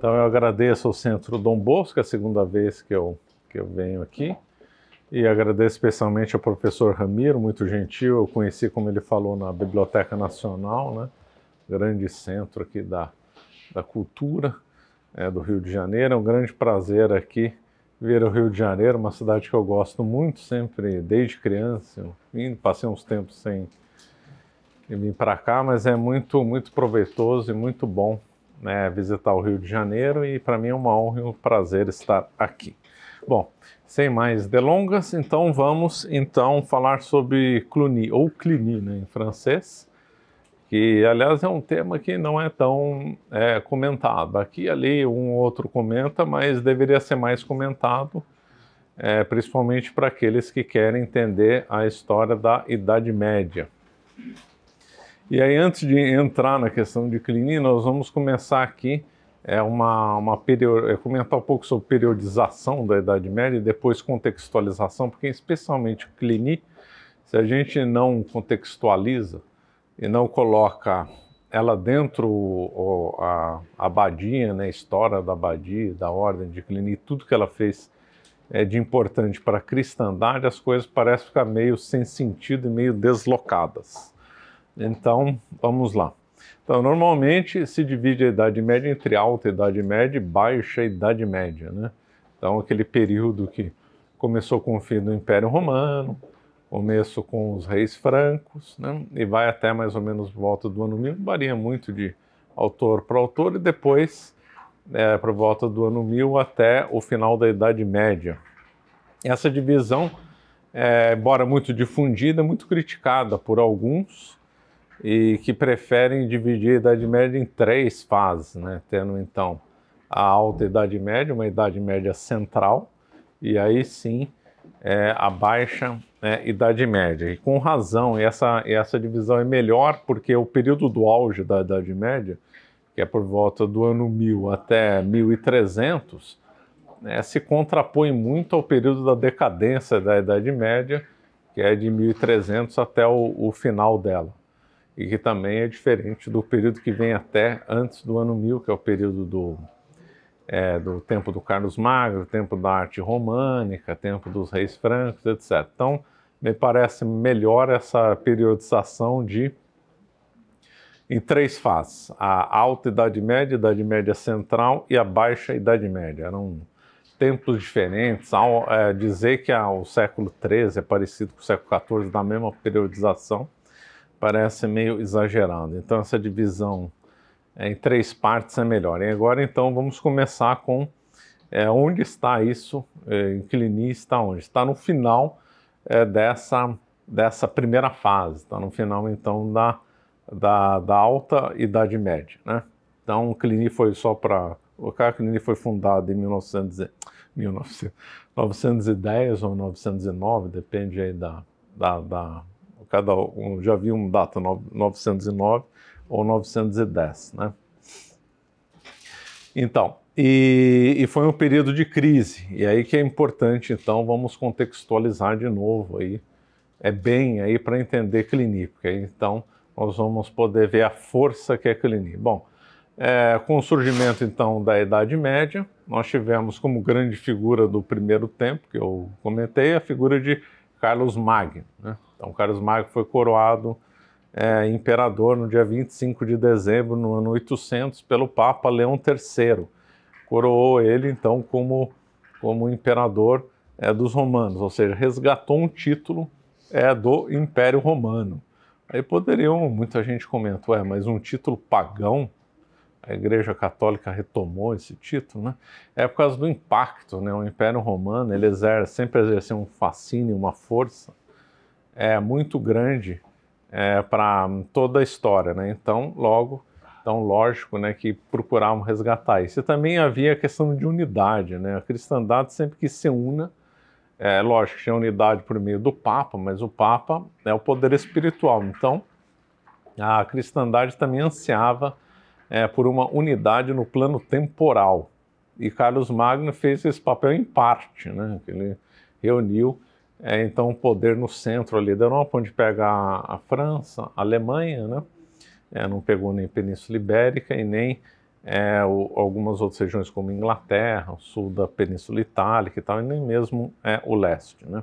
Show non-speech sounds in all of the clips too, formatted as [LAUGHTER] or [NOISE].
Então eu agradeço ao Centro Dom Bosco, é a segunda vez que eu, que eu venho aqui. E agradeço especialmente ao professor Ramiro, muito gentil. Eu conheci, como ele falou, na Biblioteca Nacional, né? grande centro aqui da, da cultura é, do Rio de Janeiro. É um grande prazer aqui ver o Rio de Janeiro, uma cidade que eu gosto muito, sempre, desde criança. vim, passei uns tempos sem vir para cá, mas é muito, muito proveitoso e muito bom né, visitar o Rio de Janeiro e para mim é uma honra e um prazer estar aqui. Bom, sem mais delongas, então vamos então falar sobre Cluny ou Cluny né, em francês, que aliás é um tema que não é tão é, comentado. Aqui ali um outro comenta, mas deveria ser mais comentado, é, principalmente para aqueles que querem entender a história da Idade Média. E aí, antes de entrar na questão de Clini, nós vamos começar aqui é uma, uma period... é comentar um pouco sobre periodização da Idade Média e depois contextualização, porque especialmente Clini, se a gente não contextualiza e não coloca ela dentro o, a, a abadia, né, a história da abadia, da ordem de Clini, tudo que ela fez é, de importante para a cristandade, as coisas parecem ficar meio sem sentido e meio deslocadas. Então, vamos lá. Então, normalmente se divide a Idade Média entre Alta Idade Média e Baixa Idade Média, né? Então, aquele período que começou com o fim do Império Romano, começo com os reis francos, né? E vai até mais ou menos volta do ano 1000, varia muito de autor para autor, e depois, é, para volta do ano 1000 até o final da Idade Média. Essa divisão, é, embora muito difundida, é muito criticada por alguns, e que preferem dividir a Idade Média em três fases, né? tendo então a alta Idade Média, uma Idade Média central, e aí sim é, a baixa né, Idade Média. E com razão, essa, essa divisão é melhor porque o período do auge da Idade Média, que é por volta do ano 1000 até 1300, né, se contrapõe muito ao período da decadência da Idade Média, que é de 1300 até o, o final dela e que também é diferente do período que vem até antes do ano 1000, que é o período do, é, do tempo do Carlos Magno, tempo da arte românica, tempo dos reis francos, etc. Então, me parece melhor essa periodização de em três fases: a alta Idade Média, Idade Média Central e a baixa Idade Média. Eram tempos diferentes. Ao, é, dizer que ah, o século XIII é parecido com o século XIV na mesma periodização parece meio exagerado. Então essa divisão é, em três partes é melhor. E agora então vamos começar com é, onde está isso, é, em que linha está onde? Está no final é, dessa, dessa primeira fase, está no final então da, da, da alta idade média. Né? Então o Clini foi só para o Clini foi fundado em 1910 ou 1909, depende aí da, da, da cada um já vi um data 909 ou 910, né? Então, e, e, foi um período de crise, e aí que é importante, então, vamos contextualizar de novo aí, é bem aí para entender Clinique, então nós vamos poder ver a força que é Clini Bom, é, com o surgimento, então, da Idade Média, nós tivemos como grande figura do primeiro tempo, que eu comentei, a figura de Carlos Magno, né? Então, Carlos Magno foi coroado é, imperador no dia 25 de dezembro, no ano 800, pelo Papa Leão III. Coroou ele, então, como, como imperador é, dos romanos, ou seja, resgatou um título é, do Império Romano. Aí poderiam, muita gente comentou, é, mas um título pagão? A Igreja Católica retomou esse título, né? É por causa do impacto, né? O Império Romano, ele exerce, sempre exerceu um fascínio, uma força é, muito grande é, para toda a história, né? Então, logo, então lógico, né, que procuravam resgatar isso. E também havia a questão de unidade, né? A cristandade sempre quis se una, é, lógico, tinha unidade por meio do Papa, mas o Papa é o poder espiritual. Então, a cristandade também ansiava é, por uma unidade no plano temporal. E Carlos Magno fez esse papel em parte, né? Ele reuniu é, então o poder no centro ali da Europa, onde pega a, a França, a Alemanha, né? É, não pegou nem Península Ibérica e nem é, o, algumas outras regiões como Inglaterra, o sul da Península Itálica e tal, e nem mesmo é, o leste, né?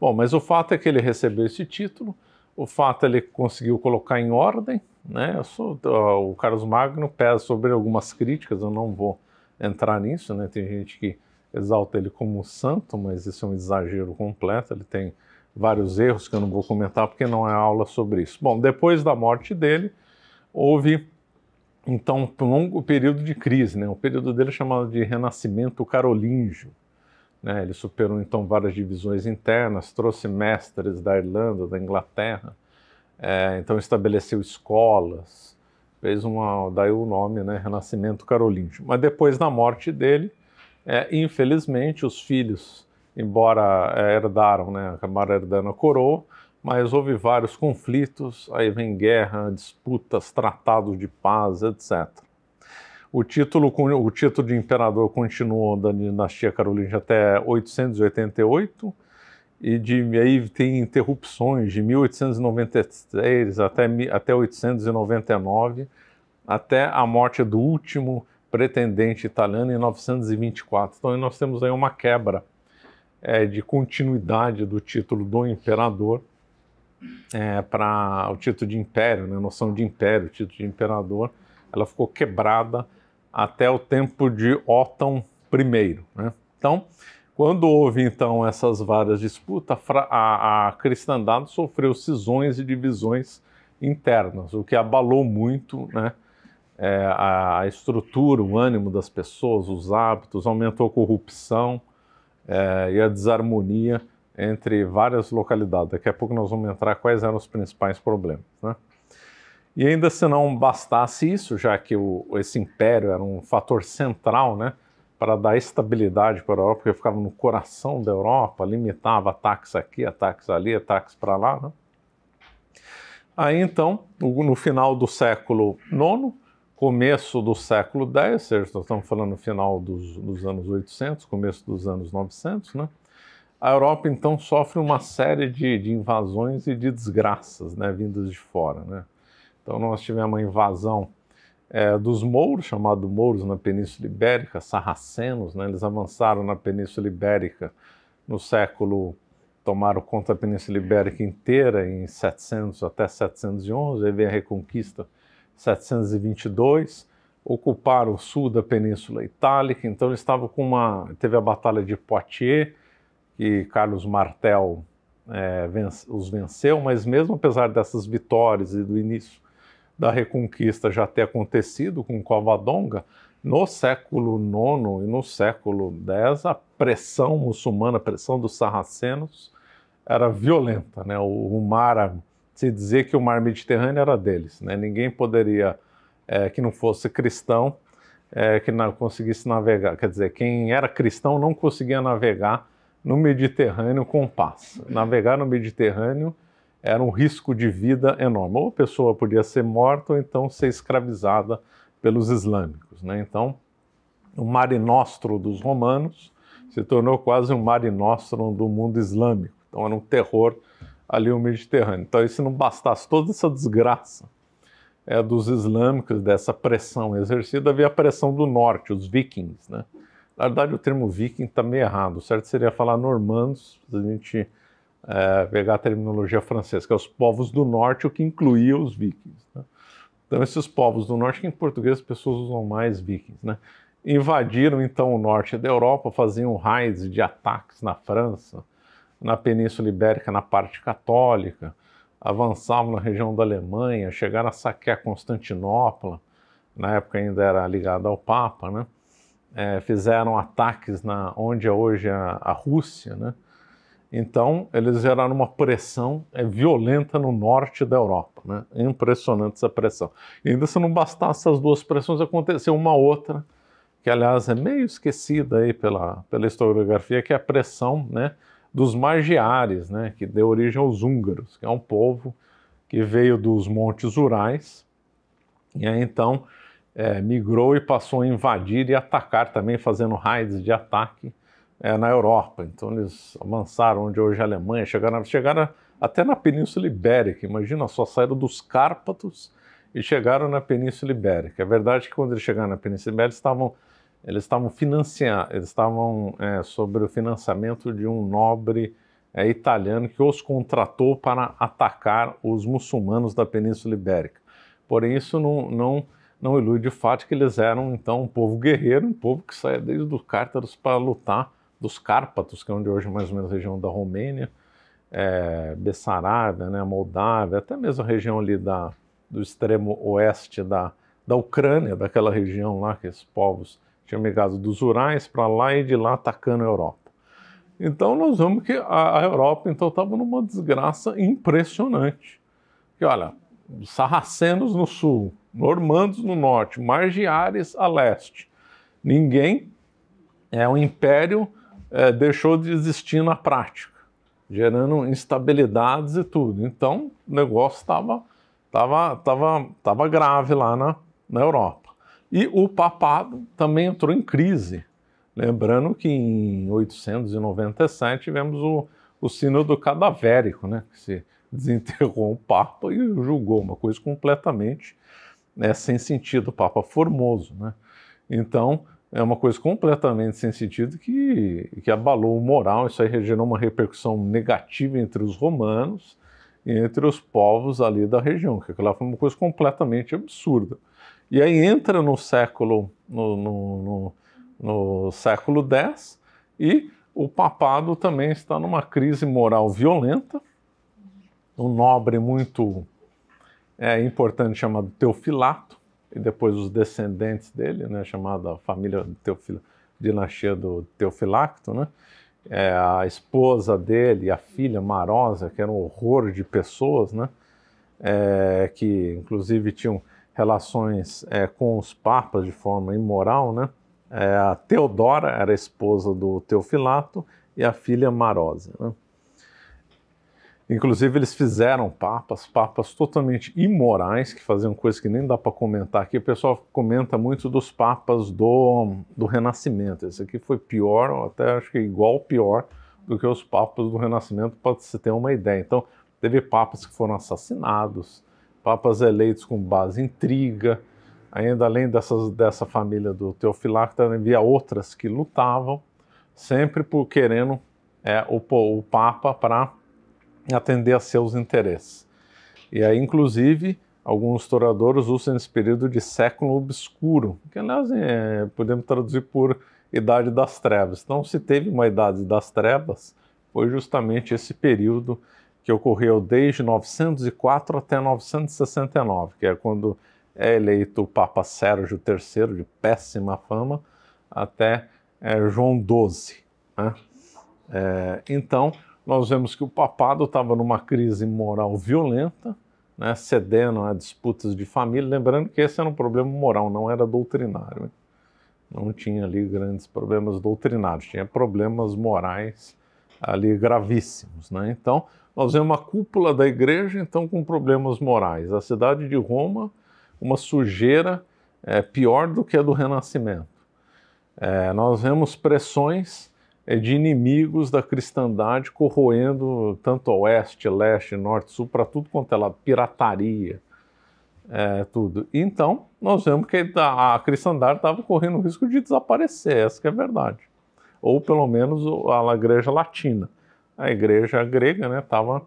Bom, mas o fato é que ele recebeu esse título, o fato é que ele conseguiu colocar em ordem, né? Sou, ó, o Carlos Magno pesa sobre algumas críticas, eu não vou entrar nisso, né? Tem gente que exalta ele como santo, mas isso é um exagero completo, ele tem vários erros que eu não vou comentar porque não é aula sobre isso. Bom, depois da morte dele, houve então um longo período de crise, né? O período dele é chamado de Renascimento Carolíngio. Né? Ele superou então várias divisões internas, trouxe mestres da Irlanda, da Inglaterra, é, então estabeleceu escolas, fez uma, daí o nome, né? Renascimento Carolíngio. Mas depois da morte dele, é, infelizmente, os filhos, embora é, herdaram, né, acabaram herdando a coroa, mas houve vários conflitos, aí vem guerra, disputas, tratados de paz, etc. O título, o título de imperador continuou da dinastia carolíngia até 888, e de, aí tem interrupções de 1893 até, até 899, até a morte do último pretendente italiano em 924. Então nós temos aí uma quebra é, de continuidade do título do imperador é, para o título de império, né, a noção de império, o título de imperador, ela ficou quebrada até o tempo de Otão I. Né? Então, quando houve então essas várias disputas, a, a cristandade sofreu cisões e divisões internas, o que abalou muito né, é, a estrutura, o ânimo das pessoas, os hábitos, aumentou a corrupção é, e a desarmonia entre várias localidades. Daqui a pouco nós vamos entrar quais eram os principais problemas. Né? E ainda se não bastasse isso, já que o, esse império era um fator central né, para dar estabilidade para a Europa, porque ficava no coração da Europa, limitava ataques aqui, ataques ali, ataques para lá. Né? Aí então, no final do século IX, começo do século X, ou seja, nós estamos falando no final dos, dos, anos 800, começo dos anos 900, né? A Europa, então, sofre uma série de, de invasões e de desgraças, né, vindas de fora, né? Então, nós tivemos a invasão é, dos mouros, chamado mouros na Península Ibérica, sarracenos, né? Eles avançaram na Península Ibérica no século... Tomaram conta da Península Ibérica inteira em 700 até 711, aí vem a Reconquista 722, ocuparam o sul da Península Itálica, então eles estavam com uma... teve a Batalha de Poitiers, que Carlos Martel é, vence, os venceu, mas mesmo apesar dessas vitórias e do início da Reconquista já ter acontecido com Covadonga, no século IX e no século X, a pressão muçulmana, a pressão dos sarracenos, era violenta. Né? O, o mar se dizer que o mar Mediterrâneo era deles. Né? Ninguém poderia, é, que não fosse cristão, é, que não conseguisse navegar. Quer dizer, quem era cristão não conseguia navegar no Mediterrâneo com paz. Navegar no Mediterrâneo era um risco de vida enorme. Ou a pessoa podia ser morta ou então ser escravizada pelos islâmicos. Né? Então, o mare nostrum dos romanos se tornou quase um mare nostrum do mundo islâmico. Então, era um terror ali o Mediterrâneo. Então, isso não bastasse toda essa desgraça é, dos islâmicos, dessa pressão exercida, havia a pressão do norte, os vikings, né? Na verdade, o termo viking está meio errado. O certo seria falar normandos, se a gente é, pegar a terminologia francesa, que é os povos do norte, o que incluía os vikings. Né? Então, esses povos do norte, que em português as pessoas usam mais vikings, né? invadiram então o norte da Europa, faziam raids de ataques na França, na Península Ibérica, na parte católica, avançavam na região da Alemanha, chegaram a saquear Constantinopla, na época ainda era ligada ao Papa, né? É, fizeram ataques na onde é hoje a, a Rússia, né? Então eles geraram uma pressão é, violenta no norte da Europa, né? Impressionante essa pressão. E ainda se não bastasse essas duas pressões, aconteceu uma outra que aliás é meio esquecida aí pela, pela historiografia, que é a pressão, né? dos magiares, né, que deu origem aos húngaros, que é um povo que veio dos montes Urais e aí, então é, migrou e passou a invadir e atacar também, fazendo raids de ataque é, na Europa. Então eles avançaram onde hoje é a Alemanha, chegaram, chegaram até na Península Ibérica. Imagina só, saíram dos Cárpatos e chegaram na Península Ibérica. É verdade que quando eles chegaram na Península Ibérica, estavam eles estavam financiando, eles estavam é, sobre o financiamento de um nobre é, italiano que os contratou para atacar os muçulmanos da Península Ibérica. Porém, isso não, não, não ilude o fato que eles eram, então, um povo guerreiro, um povo que saía desde os cártaros para lutar, dos Cárpatos, que é onde hoje é mais ou menos a região da Romênia, é, Bessarabia, né, Moldávia, até mesmo a região ali da, do extremo oeste da, da Ucrânia, daquela região lá que esses povos tinha migrado dos Urais para lá e de lá atacando a Europa. Então nós vemos que a, a Europa então estava numa desgraça impressionante. Que olha, sarracenos no sul, normandos no norte, margiares a leste. Ninguém é um império é, deixou de existir na prática, gerando instabilidades e tudo. Então o negócio estava tava, tava, tava grave lá na, na Europa. E o papado também entrou em crise. Lembrando que em 897 tivemos o, o sínodo cadavérico, né? que se [LAUGHS] desenterrou um papa e julgou uma coisa completamente né, sem sentido, o papa formoso. Né? Então, é uma coisa completamente sem sentido que, que abalou o moral, isso aí gerou uma repercussão negativa entre os romanos e entre os povos ali da região, que aquela foi uma coisa completamente absurda. E aí entra no século, no, no, no, no século X e o papado também está numa crise moral violenta. Um nobre muito é, importante chamado Teofilato, e depois os descendentes dele, né, chamada família Teofila, dinastia do Teofilacto, né, é, a esposa dele, a filha Marosa, que era um horror de pessoas, né, é, que inclusive tinham relações é, com os papas de forma imoral, né? É, a Teodora era a esposa do Teofilato e a filha Marosa. Né? Inclusive, eles fizeram papas, papas totalmente imorais, que faziam coisas que nem dá para comentar aqui. O pessoal comenta muito dos papas do, do Renascimento. Esse aqui foi pior, ou até acho que é igual pior do que os papas do Renascimento, para se ter uma ideia. Então, teve papas que foram assassinados, papas eleitos com base em triga, ainda além dessas, dessa família do Teofilacta, havia outras que lutavam, sempre por querendo é, o, o Papa para atender a seus interesses. E aí, inclusive, alguns historiadores usam esse período de século obscuro, que aliás é, podemos traduzir por Idade das Trevas. Então, se teve uma Idade das Trevas, foi justamente esse período que ocorreu desde 904 até 969, que é quando é eleito o Papa Sérgio III, de péssima fama, até é, João XII. Né? É, então, nós vemos que o papado estava numa crise moral violenta, né, cedendo a disputas de família, lembrando que esse era um problema moral, não era doutrinário. Né? Não tinha ali grandes problemas doutrinários, tinha problemas morais ali gravíssimos. Né? Então, nós vemos uma cúpula da igreja, então, com problemas morais. A cidade de Roma, uma sujeira é, pior do que a do Renascimento. É, nós vemos pressões é, de inimigos da cristandade corroendo tanto oeste, leste, norte, sul, para tudo quanto é lado, pirataria, é, tudo. Então, nós vemos que a cristandade estava correndo o risco de desaparecer, essa é a verdade. Ou pelo menos a igreja latina a igreja grega estava né,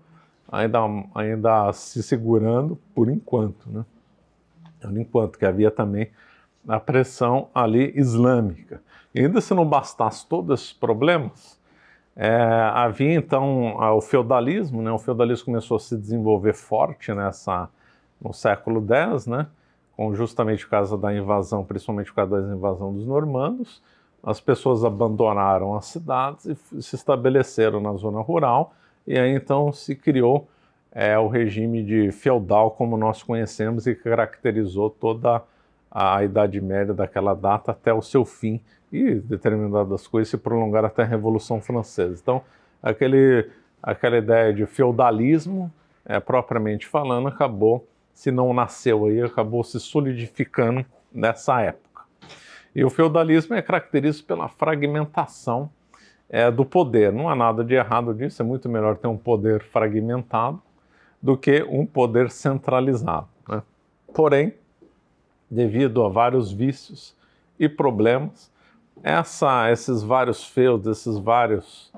ainda, ainda se segurando por enquanto. Né? Por enquanto, que havia também a pressão ali islâmica. E ainda se não bastasse todos esses problemas, é, havia então ah, o feudalismo, né? o feudalismo começou a se desenvolver forte nessa, no século X, né? com justamente por causa da invasão, principalmente por causa da invasão dos normandos, as pessoas abandonaram as cidades e se estabeleceram na zona rural, e aí então se criou é, o regime de feudal como nós conhecemos e caracterizou toda a Idade Média daquela data até o seu fim, e determinadas coisas se prolongaram até a Revolução Francesa. Então, aquele, aquela ideia de feudalismo, é, propriamente falando, acabou, se não nasceu aí, acabou se solidificando nessa época. E o feudalismo é caracterizado pela fragmentação é, do poder. Não há nada de errado disso, é muito melhor ter um poder fragmentado do que um poder centralizado. Né? Porém, devido a vários vícios e problemas, essa, esses vários feudos, esses vários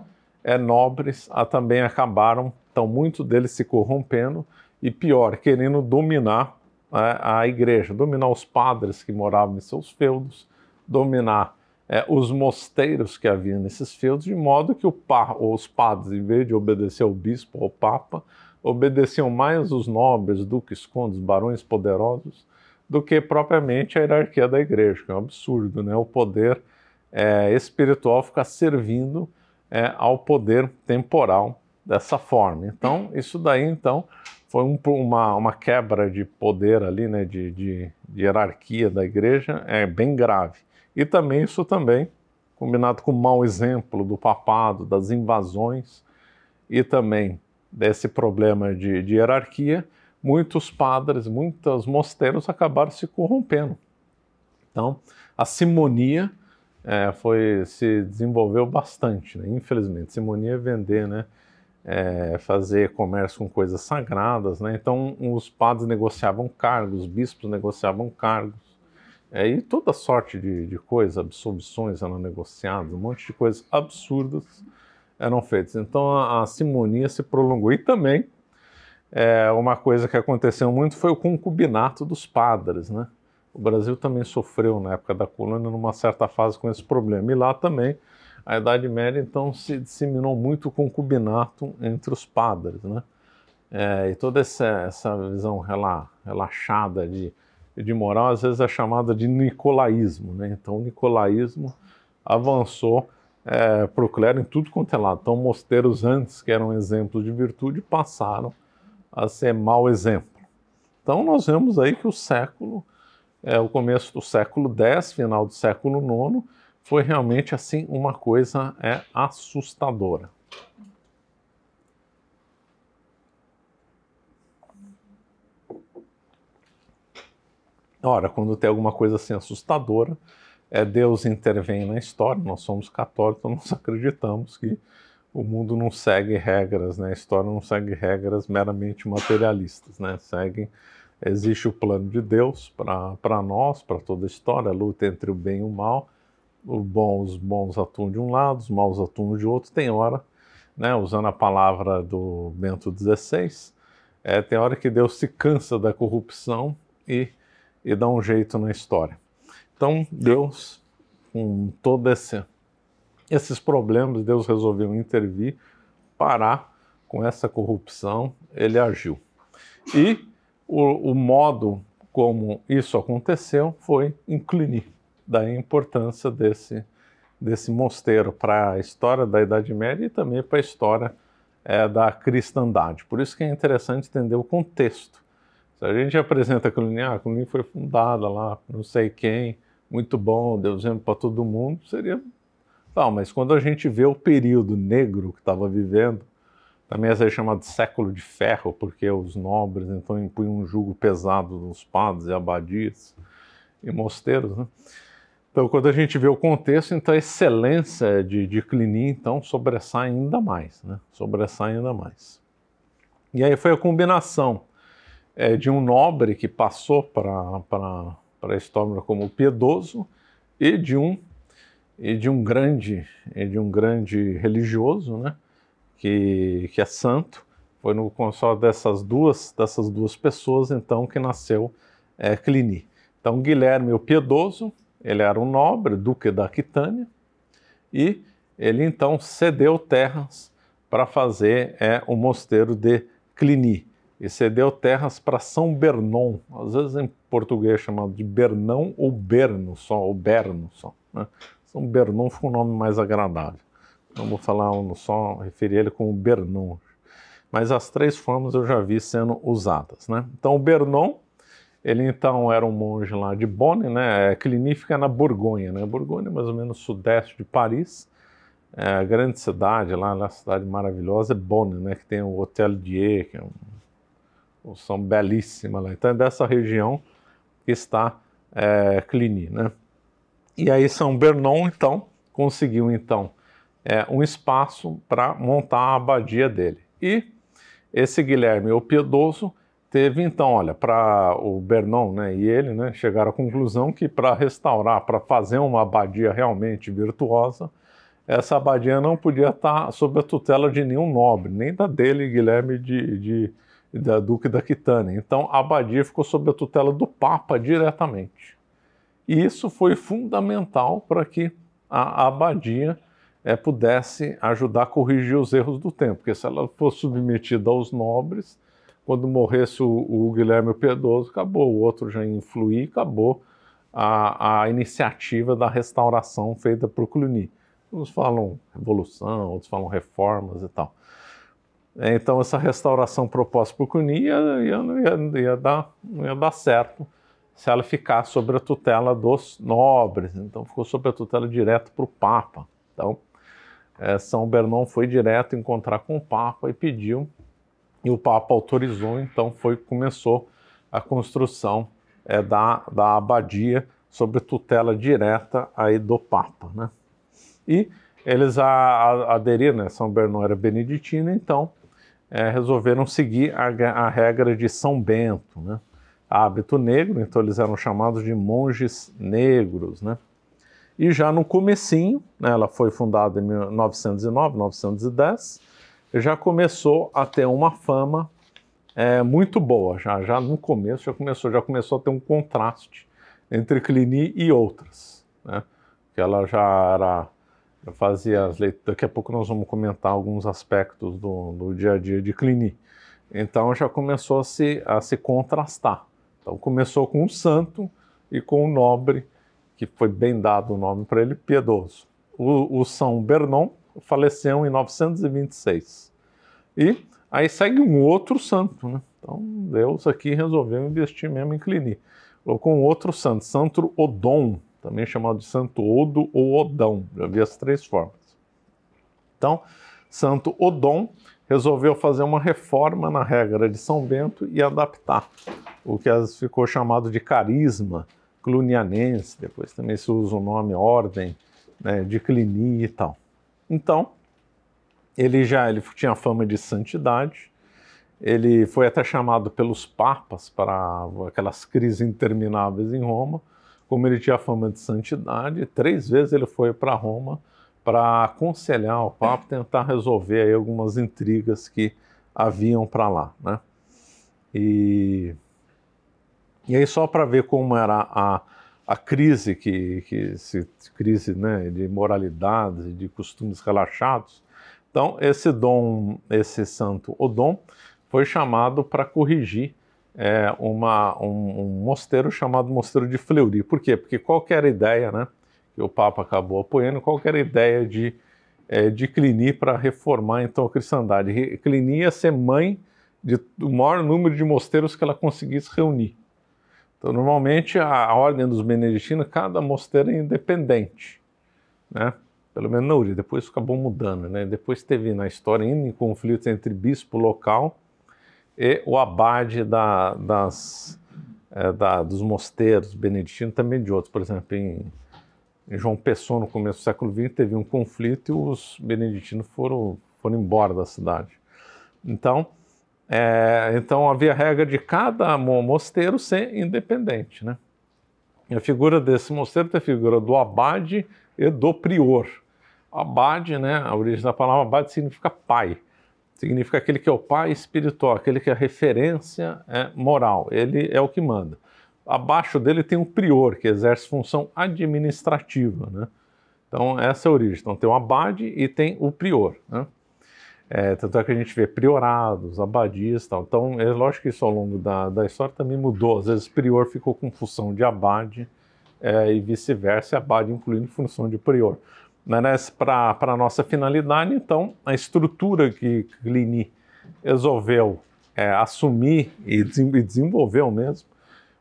é, nobres a, ah, também acabaram, então muito deles se corrompendo e pior, querendo dominar né, a igreja, dominar os padres que moravam em seus feudos, dominar é, os mosteiros que havia nesses feudos de modo que par, os padres, em vez de obedecer ao bispo ou ao papa, obedeciam mais os nobres, duques, condes, barões poderosos, do que propriamente a hierarquia da igreja, que é um absurdo, né? O poder é, espiritual ficar servindo é, ao poder temporal dessa forma. Então, isso daí, então, foi um, uma, uma quebra de poder ali, né, de, de, de hierarquia da igreja, é bem grave. E também isso também, combinado com o mau exemplo do papado, das invasões e também desse problema de, de hierarquia, muitos padres, muitos mosteiros acabaram se corrompendo. Então, a simonia é, foi, se desenvolveu bastante, né? infelizmente. Simonia é vender, né? É, fazer comércio com coisas sagradas, né? Então, os padres negociavam cargos, os bispos negociavam cargos, é, e toda sorte de, de coisas, absolvições eram negociadas, um monte de coisas absurdas eram feitas. Então a, a simonia se prolongou. E também é, uma coisa que aconteceu muito foi o concubinato dos padres. Né? O Brasil também sofreu na época da colônia, numa certa fase, com esse problema. E lá também, a Idade Média, então, se disseminou muito o concubinato entre os padres. Né? É, e toda essa, essa visão rela, relaxada de de moral às vezes é chamada de nicolaísmo. Né? Então, o nicolaísmo avançou é, para o clero em tudo quanto é lado. Então, mosteiros antes, que eram exemplos de virtude, passaram a ser mau exemplo. Então, nós vemos aí que o século, é, o começo do século X, final do século IX, foi realmente assim uma coisa é, assustadora. Ora, quando tem alguma coisa assim assustadora, é Deus intervém na história. Nós somos católicos, nós acreditamos que o mundo não segue regras, né? A história não segue regras meramente materialistas, né? Segue existe o plano de Deus para nós, para toda a história, a luta entre o bem e o mal. O bom, os bons atuam de um lado, os maus atuam de outro. Tem hora, né, usando a palavra do Bento XVI, é, tem hora que Deus se cansa da corrupção e e dá um jeito na história. Então, Deus, com todos esse, esses problemas, Deus resolveu intervir, parar com essa corrupção, ele agiu. E o, o modo como isso aconteceu foi inclinar da importância desse, desse mosteiro para a história da Idade Média e também para a história é, da cristandade. Por isso que é interessante entender o contexto a gente apresenta a Cluny, ah, a Cluny foi fundada lá, não sei quem, muito bom, deu exemplo para todo mundo, seria tal. Mas quando a gente vê o período negro que estava vivendo, também é chamado século de ferro, porque os nobres então impunham um jugo pesado nos padres e abadias e mosteiros, né? Então, quando a gente vê o contexto, então a excelência de, de Clini, então, sobressai ainda mais, né? Sobressai ainda mais. E aí foi a combinação é, de um nobre que passou para a história como piedoso e de um e de um grande e de um grande religioso, né, que, que é santo. Foi no consórcio dessas duas dessas duas pessoas então que nasceu é, Clini. Então Guilherme o piedoso, ele era um nobre, duque da Aquitânia, e ele então cedeu terras para fazer é, o mosteiro de Cluny e cedeu terras para São Bernon, às vezes em português é chamado de Bernão ou Berno só, ou Berno só. Né? São Bernon foi um nome mais agradável. Então vou falar um só, referir ele como Bernon. Mas as três formas eu já vi sendo usadas. Né? Então o Bernon, ele então era um monge lá de Bonne, né? Cluny é, fica na Borgonha, né? Borgonha é mais ou menos sudeste de Paris. É a grande cidade lá, lá a cidade maravilhosa é Bonne, né? Que tem o Hotel Dieu, que é um são belíssima lá. Né? Então é dessa região que está é, né? E aí São Bernon, então, conseguiu então é, um espaço para montar a abadia dele. E esse Guilherme, o piedoso, teve então, olha, para o Bernon né, e ele né, chegaram à conclusão que para restaurar, para fazer uma abadia realmente virtuosa, essa abadia não podia estar sob a tutela de nenhum nobre, nem da dele, Guilherme de, de da Duque da Quitânia. Então, a abadia ficou sob a tutela do Papa diretamente. E isso foi fundamental para que a abadia é, pudesse ajudar a corrigir os erros do tempo, porque se ela fosse submetida aos nobres, quando morresse o, o Guilherme o Piedoso, acabou, o outro já influir, acabou a, a iniciativa da restauração feita por Cluny. Uns falam revolução, outros falam reformas e tal. Né? Então, essa restauração proposta por Cuny ia, ia, ia, dar, ia dar certo se ela ficar sob a tutela dos nobres. Então, ficou sob a tutela direto para o Papa. Então, é, São Bernão foi direto encontrar com o Papa e pediu, e o Papa autorizou, então foi começou a construção é, da, da abadia sob tutela direta aí do Papa. Né? E eles a, a, aderiram, né? São Bernão era beneditino, então é, resolveram seguir a, a, regra de São Bento, né? hábito negro, então eles eram chamados de monges negros. Né? E já no comecinho, né, ela foi fundada em 1909, 1910, já começou a ter uma fama é, muito boa, já, já no começo já começou, já começou a ter um contraste entre Cluny e outras. Né? Que ela já era eu fazia as leituras. Daqui a pouco nós vamos comentar alguns aspectos do, do dia a dia de Clini. Então já começou a se, a se contrastar. Então começou com o santo e com o nobre, que foi bem dado o nome para ele, piedoso. O, o São Bernon faleceu em 926. E aí segue um outro santo, né? Então Deus aqui resolveu investir mesmo em Clini. Colocou um outro santo, Santo Odon, também é chamado de Santo Odo ou Odão. Já vi as três formas. Então, Santo Odon resolveu fazer uma reforma na regra de São Bento e adaptar o que ficou chamado de carisma clunianense, depois também se usa o nome ordem né, de Clini e tal. Então, ele já ele tinha fama de santidade, ele foi até chamado pelos papas para aquelas crises intermináveis em Roma, como ele tinha fama de santidade, três vezes ele foi para Roma para aconselhar o Papa, tentar resolver aí algumas intrigas que haviam para lá. Né? E, e aí, só para ver como era a, a crise, que, que se, crise né, de moralidade, de costumes relaxados. Então, esse dom, esse santo Odom, foi chamado para corrigir é, uma, um, um, mosteiro chamado Mosteiro de Fleury. Por quê? Porque qualquer ideia né, que o Papa acabou apoiando, qualquer ideia de, é, de Cluny para reformar então a cristandade. clini ia ser mãe de, do maior número de mosteiros que ela conseguisse reunir. Então, normalmente, a, a ordem dos beneditinos, cada mosteiro é independente. Né? Pelo menos na Uri, depois acabou mudando. Né? Depois teve na história ainda conflitos entre bispo local e o abade da, das, é, da, dos mosteiros beneditinos, também de outros. Por exemplo, em, em, João Pessoa, no começo do século XX, teve um conflito e os beneditinos foram, foram embora da cidade. Então, é, então havia regra de cada mosteiro ser independente, né? E a figura desse mosteiro tem a figura do abade e do prior. Abade, né, a origem da palavra abade significa pai. Significa aquele que é o pai espiritual, aquele que é a referência é moral, ele é o que manda. Abaixo dele tem um prior, que exerce função administrativa. Né? Então, essa é a origem. Então, tem o abade e tem o prior. Né? É, tanto é que a gente vê priorados, abadias tal. Então, é lógico que isso ao longo da, da história também mudou. Às vezes, prior ficou com função de abade é, e vice-versa, abade incluindo função de prior merece né, né, para a nossa finalidade. Então, a estrutura que Clini resolveu é, assumir e, desenvolveu mesmo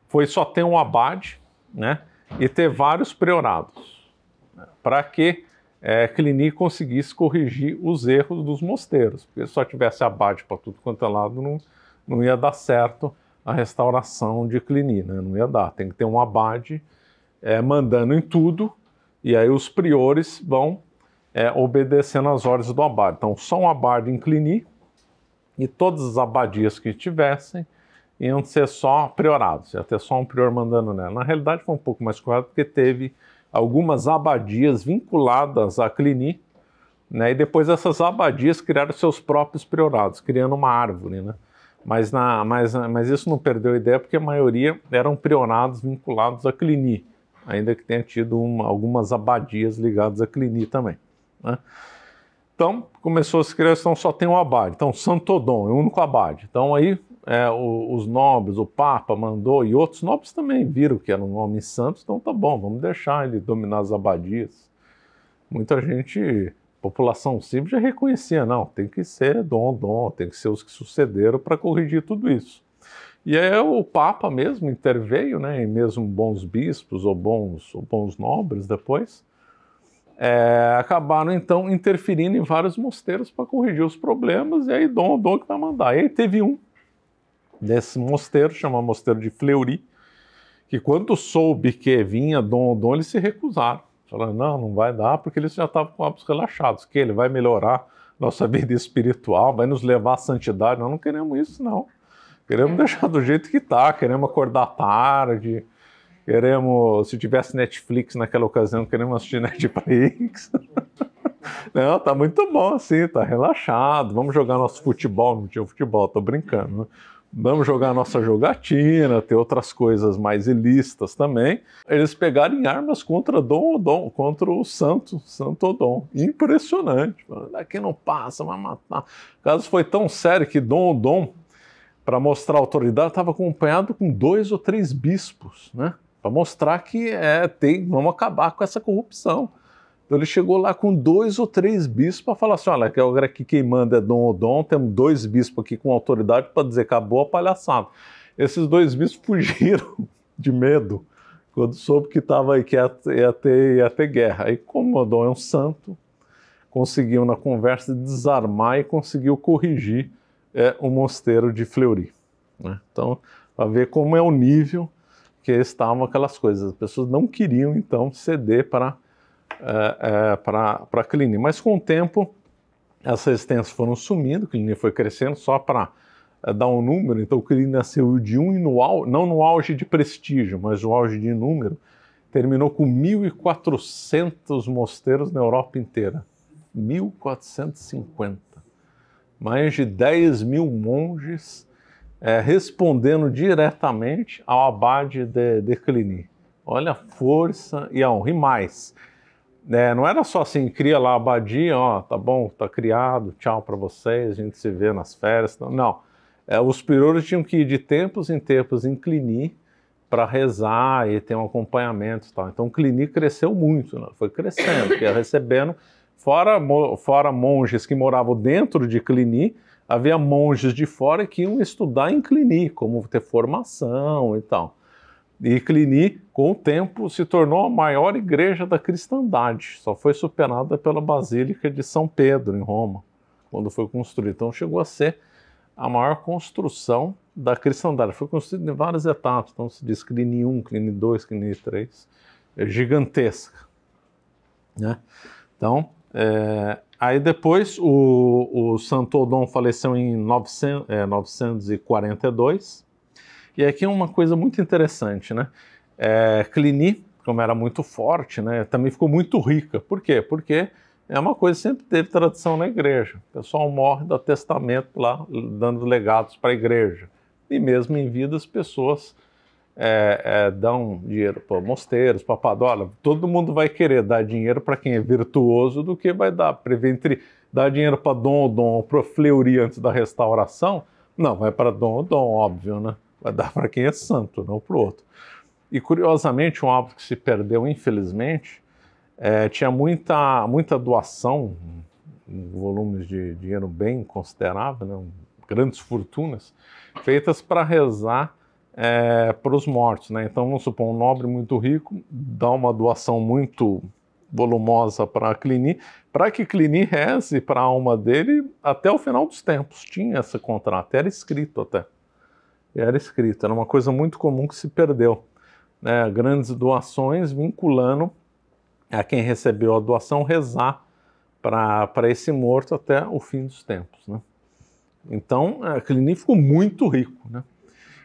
foi só ter um abade né, e ter vários priorados, né, para que é, Clini conseguisse corrigir os erros dos mosteiros, porque se só tivesse abade para tudo quanto é lado, não, não ia dar certo a restauração de Clini, né? não ia dar. Tem que ter um abade é, mandando em tudo e aí os priores vão é, obedecendo às ordens do abade. Então, só um abade inclini e todas as abadias que tivessem iam ser só priorados, ia ter só um prior mandando nela. Na realidade, foi um pouco mais correto, porque teve algumas abadias vinculadas à clini, né? e depois essas abadias criaram seus próprios priorados, criando uma árvore. Né? Mas, na, mas, mas isso não perdeu a ideia, porque a maioria eram priorados vinculados à clini ainda que tenha tido uma, algumas abadias ligadas a Cluny também. Né? Então, começou a se criar, então só tem um abade. Então, Santodon é o único abade. Então, aí é, o, os nobres, o Papa mandou, e outros nobres também viram que era um nome santo, então tá bom, vamos deixar ele dominar as abadias. Muita gente, população simples, já reconhecia, não, tem que ser Dom, Dom, tem que ser os que sucederam para corrigir tudo isso. E aí é o Papa mesmo interveio, né, e mesmo bons bispos ou bons, ou bons nobres depois, é, acabaram então interferindo em vários mosteiros para corrigir os problemas, e aí Dom Dom que vai mandar. E aí teve um desse mosteiro, chamado Mosteiro de Fleury, que quando soube que vinha Dom Dom, eles se recusaram. Falaram, não, não vai dar, porque eles já estavam com hábitos relaxados, que ele vai melhorar nossa [LAUGHS] vida espiritual, vai nos levar à santidade, nós não queremos isso, não. Queremos [LAUGHS] deixar do jeito que tá, queremos acordar tarde, queremos, se tivesse Netflix naquela ocasião, queremos assistir [LAUGHS] Netflix. [LAUGHS] Não, tá muito bom assim, tá relaxado. Vamos jogar nosso futebol, não tinha futebol, tô brincando. Né? Vamos jogar nossa jogatina, ter outras coisas mais ilícitas também. Eles pegaram em armas contra Dom Odom, contra o Santo, Santo Odom. Impressionante. Daqui não passa, vai matar. O caso foi tão sério que Dom Odom para mostrar autoridade, estava acompanhado com dois ou três bispos, né? Para mostrar que é, tem, vamos acabar com essa corrupção. Então ele chegou lá com dois ou três bispos para falar assim: olha, é agora aqui quem manda é Dom Odon, temos dois bispos aqui com autoridade para dizer que acabou a palhaçada. Esses dois bispos [LAUGHS] fugiram de medo quando soube que estava aí, que ia, ia, ter, ia ter guerra. Aí, como Odon é um santo, conseguiu na conversa desarmar e conseguiu corrigir é o mosteiro de Fleury. Né? Então, para ver como é o nível que estavam aquelas coisas. As pessoas não queriam, então, ceder para é, é, para a clínica. Mas com o tempo, essas resistências foram sumindo, a clínica foi crescendo, só para é, dar um número. Então, o clínica nasceu de um, e no au, não no auge de prestígio, mas no auge de número, terminou com 1.400 mosteiros na Europa inteira. 1.450 mais de 10 mil monges é, respondendo diretamente ao abade de, de Cluny. Olha a força e a honra. E mais, é, não era só assim, cria lá a abadia, ó, tá bom, tá criado, tchau para vocês, a gente se vê nas férias. Não, não. É, os pirouros tinham que ir de tempos em tempos em Clini para rezar e ter um acompanhamento tal. Então Clini cresceu muito, né? foi crescendo, ia recebendo Fora, fora monges que moravam dentro de Cluny, havia monges de fora que iam estudar em Cluny, como ter formação e tal. E Cluny, com o tempo, se tornou a maior igreja da cristandade. Só foi superada pela Basílica de São Pedro, em Roma, quando foi construída. Então chegou a ser a maior construção da cristandade. Foi construída em várias etapas. Então se diz Cluny 1, Cluny 2, Cluny 3. É gigantesca. Né? Então, é, aí depois o, o Santo Odon faleceu em 900, é, 942. E aqui é uma coisa muito interessante, né? É, Clini, como era muito forte, né, também ficou muito rica. Por quê? Porque é uma coisa que sempre teve tradição na igreja. O pessoal morre, dá testamento lá, dando legados para a igreja. E mesmo em vida as pessoas é, é, dão dinheiro para mosteiros, para padola. Todo mundo vai querer dar dinheiro para quem é virtuoso do que vai dar. entre dar dinheiro para Dom Odom ou para Fleury antes da restauração, não, vai para Dom Odom, óbvio, né? Vai dar para quem é santo, não para o outro. E curiosamente, um hábito que se perdeu, infelizmente, é, tinha muita, muita doação, volumes de dinheiro bem considerável, né? grandes fortunas, feitas para rezar é, para os mortos. Né? Então, vamos supor, um nobre muito rico dá uma doação muito volumosa para Clini, para que Clini reze para a alma dele até o final dos tempos. Tinha esse contrato, era escrito até. Era escrito, era uma coisa muito comum que se perdeu. Né? Grandes doações vinculando a quem recebeu a doação rezar para esse morto até o fim dos tempos. Né? Então, Clini ficou muito rico. Né?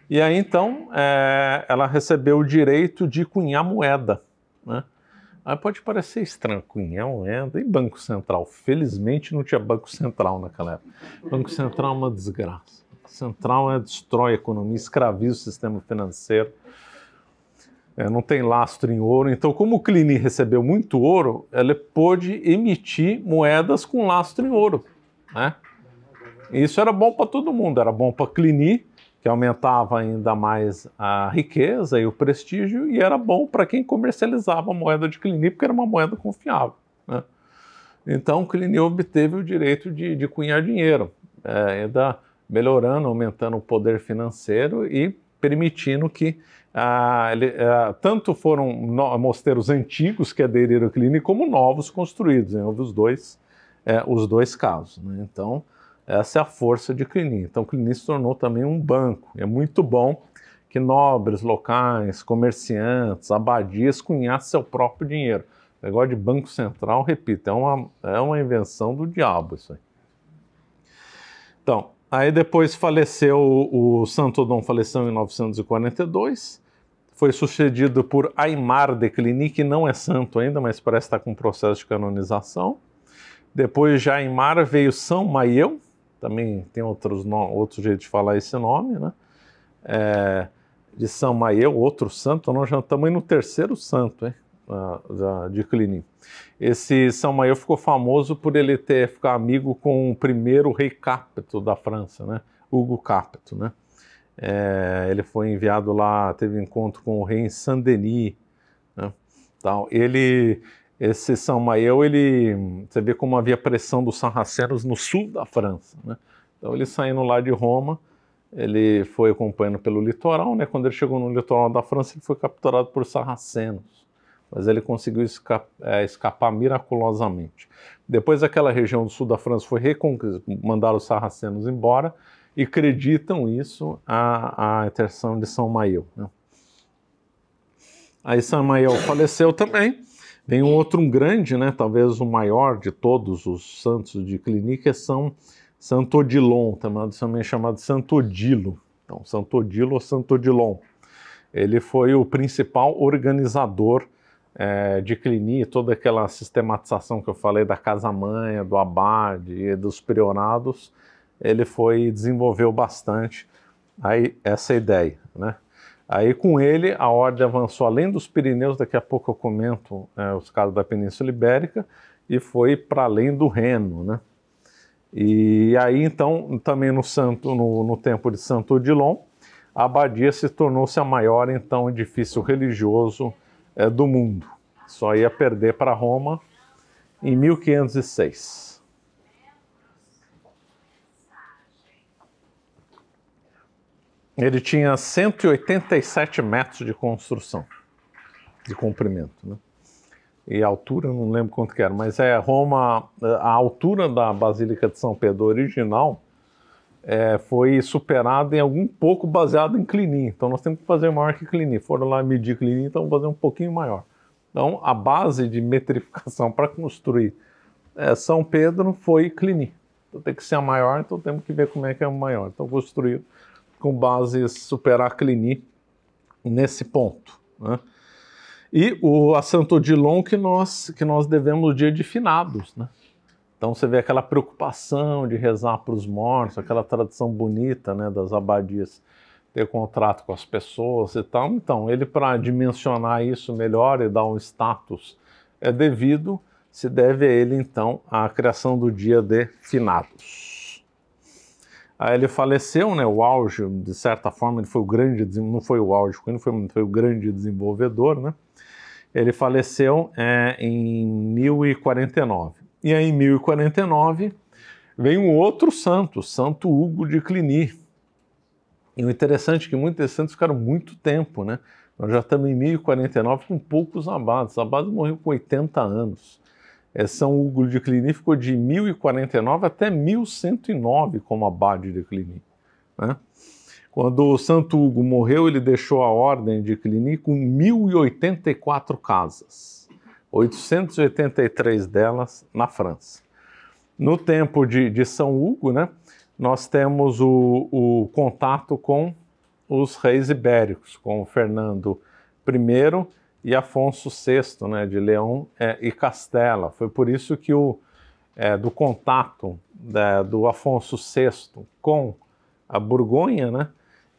E aí então é, ela recebeu o direito de cunhar moeda. Né? Aí pode parecer estranho, cunhar moeda e Banco Central. Felizmente não tinha Banco Central naquela época. Banco Central é uma desgraça. Central é, destrói a economia, escraviza o sistema financeiro. É, não tem lastro em ouro. Então, como o Clini recebeu muito ouro, ela pôde emitir moedas com lastro em ouro. Né? E isso era bom para todo mundo, era bom para Clini que aumentava ainda mais a riqueza e o prestígio, e era bom para quem comercializava a moeda de Cluny, porque era uma moeda confiável. Né? Então, Cluny obteve o direito de, de cunhar dinheiro, é, ainda melhorando, aumentando o poder financeiro e permitindo que ah, ele, ah, tanto foram no, mosteiros antigos que aderiram à clínica, como novos construídos. Né? Houve os dois, é, os dois casos. Né? Então, essa é a força de Clini. Então, Clini se tornou também um banco. É muito bom que nobres locais, comerciantes, abadias conheçam seu próprio dinheiro. O negócio de Banco Central, repito, é uma, é uma invenção do diabo isso aí. Então, aí depois faleceu, o, Santo Dom faleceu em 1942, foi sucedido por Aymar de Clini, que não é santo ainda, mas parece estar com processo de canonização. Depois de Aymar veio São Maião, também tem outros outro jeito de falar esse nome, né? É, de São Maio outro santo, nós já estamos no terceiro santo, hein? de Cluny. Esse São Maio ficou famoso por ele ter ficado amigo com o primeiro rei Capeto da França, né? Hugo Capeto, né? É, ele foi enviado lá, teve encontro com o rei em Saint-Denis, né? Tal. Ele, esse São Mael, ele, você vê como havia pressão dos sarracenos no sul da França. Né? Então ele saindo lá de Roma, ele foi acompanhando pelo litoral. Né? Quando ele chegou no litoral da França, ele foi capturado por sarracenos. Mas ele conseguiu escapar, é, escapar miraculosamente. Depois aquela região do sul da França foi reconquistada, mandaram os sarracenos embora e acreditam isso à, à de São Mael. Né? Aí Maio faleceu também. Tem um é. outro um grande, né, talvez o maior de todos os santos de Clinica, é São Santo Odilon, também chamado Santo Odilo. Então, Santo Odilo ou Santo Odilon. Ele foi o principal organizador é, de Clini, toda aquela sistematização que eu falei da casa-mãe, do abade e dos priorados. Ele foi desenvolveu bastante aí essa ideia, né? Aí com ele a ordem avançou além dos Pirineus, daqui a pouco eu comento é, os casos da Península Ibérica, e foi para além do Reno, né? E aí então, também no, santo, no, no tempo de Santo Odilon, a abadia se tornou-se a maior então edifício religioso é, do mundo. Só ia perder para Roma em 1506. Ele tinha 187 metros de construção, de comprimento. Né? E a altura, não lembro quanto que era, mas é Roma, a altura da Basílica de São Pedro original é, foi superada em algum pouco baseado em Clini. Então nós temos que fazer maior que Clini. Foram lá medir Clini, então vamos fazer um pouquinho maior. Então a base de metrificação para construir é, São Pedro foi Clini. Então tem que ser a maior, então temos que ver como é que é o maior. Então construído com a superaclini nesse ponto. Né? E o assunto de Dilon que nós, que nós devemos o dia de finados. Né? Então você vê aquela preocupação de rezar para os mortos, aquela tradição bonita né, das abadias ter contrato com as pessoas e tal. Então, ele para dimensionar isso melhor e dar um status é devido, se deve a ele então a criação do dia de finados. Aí ele faleceu, né? O auge, de certa forma, ele foi o grande, não foi o auge, ele foi, foi o grande desenvolvedor, né? Ele faleceu é, em 1049. E aí, em 1049, vem um outro santo, Santo Hugo de Cluny. E o interessante é que muitos desses santos ficaram muito tempo, né? Nós já estamos em 1049 com poucos abados. Abados morreu com 80 anos. É São Hugo de Cluny ficou de 1049 até 1109 como abade de Cluny. Né? Quando o Santo Hugo morreu, ele deixou a ordem de Cluny com 1084 casas, 883 delas na França. No tempo de, de São Hugo, né, nós temos o, o contato com os reis ibéricos, com Fernando I e Afonso VI, né, de Leão é, e Castela. Foi por isso que o é, do contato da, né, do Afonso VI com a Borgonha, né,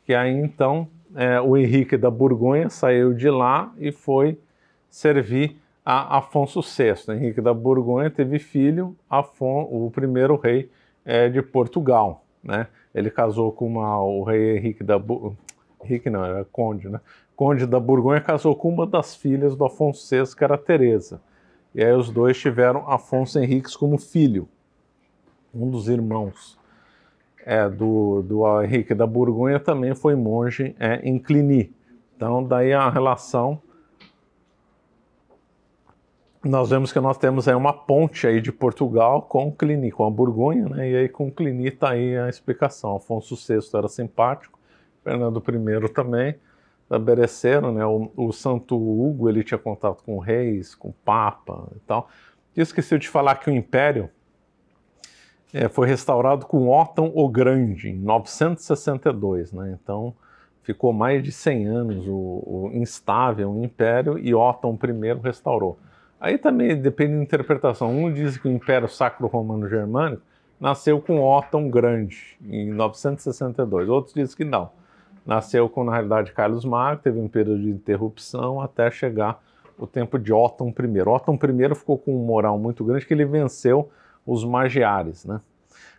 que aí então é, o Henrique da Borgonha saiu de lá e foi servir a Afonso VI. Henrique da Borgonha teve filho, Afon, o primeiro rei é, de Portugal. Né? Ele casou com uma, o rei Henrique da Henrique não, era conde, né? conde da Borgonha casou com uma das filhas do Afonso VI, que era Teresa. E aí os dois tiveram Afonso Henriques como filho, um dos irmãos é, do, do Henrique da Borgonha também foi monge é, em Cluny. Então daí a relação nós vemos que nós temos aí uma ponte aí de Portugal com Cluny, com a Borgonha, né? E aí com Cluny está aí a explicação. Afonso VI era simpático, Fernando I também, da né? O, o, Santo Hugo ele tinha contato com reis, com papa e tal. E esqueci de falar que o Império é, foi restaurado com Otão o Grande em 962, né? Então ficou mais de 100 anos o, o instável o Império e Otão I restaurou. Aí também depende da interpretação. Um diz que o Império Sacro Romano Germânico nasceu com Otão Grande em 962. Outros dizem que não Nasceu com, na realidade, Carlos Magno, teve um período de interrupção até chegar o tempo de Otton I. Otton I ficou com um moral muito grande que ele venceu os magiares, né?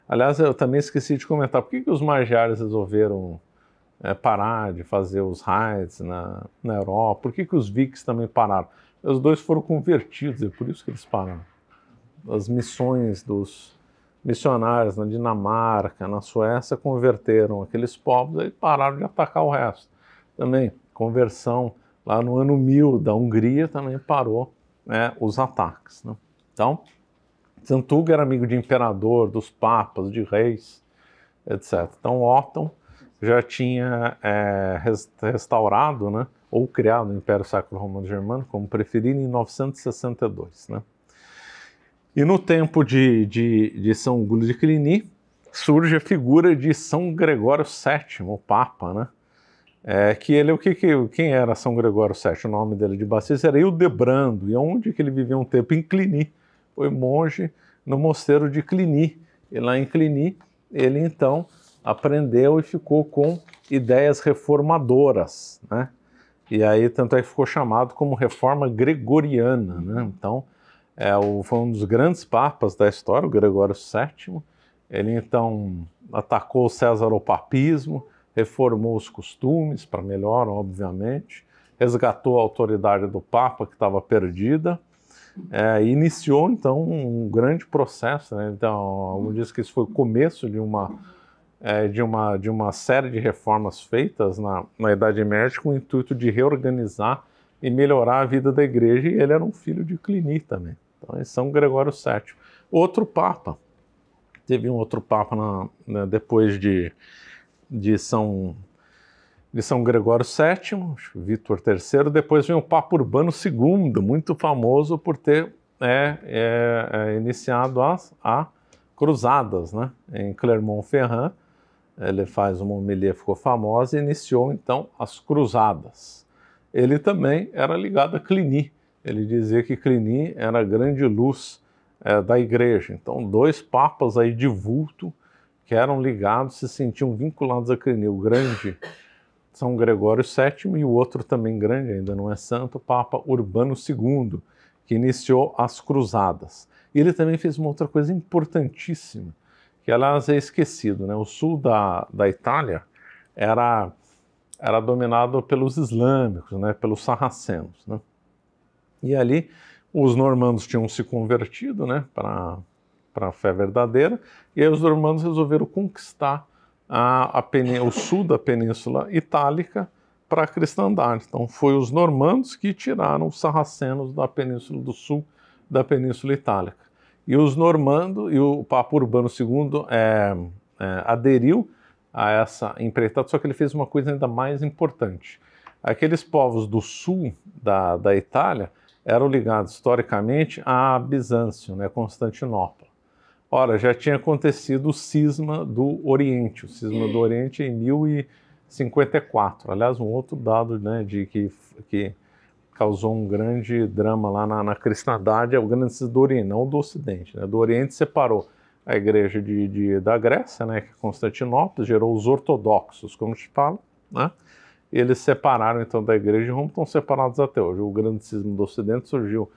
Aliás, eu também esqueci de comentar, por que, que os magiares resolveram é, parar de fazer os raids na, na Europa? Por que, que os Vikings também pararam? Os dois foram convertidos, é por isso que eles pararam. As missões dos, missionários na Dinamarca, na Suécia, converteram aqueles povos e pararam de atacar o resto. Também, conversão lá no ano 1000 da Hungria também parou né, os ataques. Né? Então, Santuga era amigo de imperador, dos papas, de reis, etc. Então, Otton já tinha é, restaurado né, ou criado o Império Sacro Romano Germânico, como preferido, em 962. Né? E no tempo de, de, de São Gulo de Cluny, surge a figura de São Gregório VII, o Papa, né? É, que ele, é o que, que, quem era São Gregório VII? O nome dele de batismo era Ildebrando, e onde que ele viveu um tempo? Em Clini? Foi monge no mosteiro de Clini E lá em Clini ele então aprendeu e ficou com ideias reformadoras, né? E aí, tanto é que ficou chamado como reforma gregoriana, né? Então, é, o, foi um dos grandes papas da história, o Gregório VII. Ele então atacou o césaropapismo, reformou os costumes para melhor, obviamente, resgatou a autoridade do papa que estava perdida. É, iniciou então um grande processo, né? então alguns dizem que isso foi o começo de uma é, de, uma, de uma série de reformas feitas na, na Idade Média com o intuito de reorganizar e melhorar a vida da igreja, e ele era um filho de Clini também. Né? Então, é São Gregório VII. Outro Papa, teve um outro Papa na, né, depois de, de, São, de São Gregório VII, Vítor III, depois vem o Papa Urbano II, muito famoso por ter é, é, é iniciado as a cruzadas né? em Clermont-Ferrand. Ele faz uma homilia, ficou famosa e iniciou então as cruzadas. Ele também era ligado a Cluny, ele dizia que Cluny era a grande luz é, da igreja. Então, dois papas aí de vulto que eram ligados, se sentiam vinculados a Cluny. O grande São Gregório VII e o outro também grande, ainda não é santo, Papa Urbano II, que iniciou as cruzadas. E ele também fez uma outra coisa importantíssima, que aliás é esquecido, né? O sul da, da Itália era, era dominado pelos islâmicos, né? pelos sarracenos, né? E ali os normandos tinham se convertido né, para a fé verdadeira, e aí os normandos resolveram conquistar a, a o sul da Península Itálica para a cristandade. Então foi os normandos que tiraram os sarracenos da Península do Sul da Península Itálica. E os normandos, e o Papa Urbano II é, é, aderiu a essa empreitada, só que ele fez uma coisa ainda mais importante. Aqueles povos do sul da, da Itália eram ligados historicamente a Bizâncio, né, Constantinopla. Ora, já tinha acontecido o cisma do Oriente, o cisma do Oriente em 1054. Aliás, um outro dado né, de que, que causou um grande drama lá na, na cristandade é o grande cisma do Oriente, não do Ocidente. Né? Do Oriente separou a igreja de, de, da Grécia, né, que é Constantinopla, gerou os ortodoxos, como se fala, né? E eles separaram então da igreja de Roma, estão separados até hoje. O grande cisma do Ocidente surgiu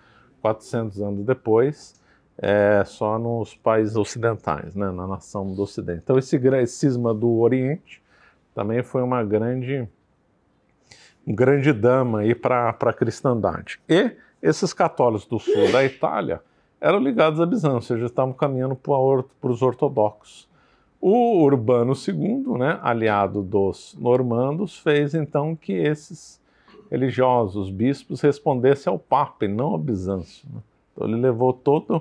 400 anos depois, é, só nos países ocidentais, né, na nação do Ocidente. Então esse cisma do Oriente também foi uma grande, um grande dama aí para a cristandade. E esses católicos do sul da Itália eram ligados a Bizâncio, ou seja, estavam caminhando para os ortodoxos. O Urbano II, né, aliado dos normandos, fez então que esses religiosos, bispos, respondessem ao Papa e não ao Bizâncio. Né? Então ele levou todo